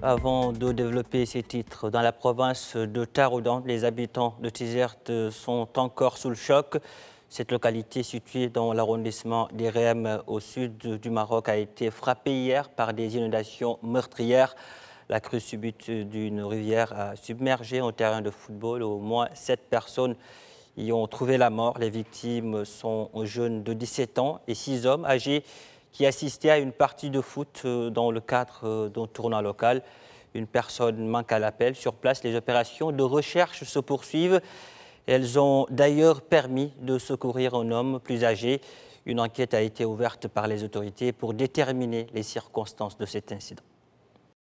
Avant de développer ces titres, dans la province de Taroudan, les habitants de Tizerte sont encore sous le choc. Cette localité située dans l'arrondissement d'Irem au sud du Maroc a été frappée hier par des inondations meurtrières. La crue subite d'une rivière a submergé un terrain de football. Au moins sept personnes y ont trouvé la mort. Les victimes sont jeunes de 17 ans et six hommes âgés qui assistait à une partie de foot euh, dans le cadre euh, d'un tournoi local. Une personne manque à l'appel. Sur place, les opérations de recherche se poursuivent. Elles ont d'ailleurs permis de secourir un homme plus âgé. Une enquête a été ouverte par les autorités pour déterminer les circonstances de cet incident.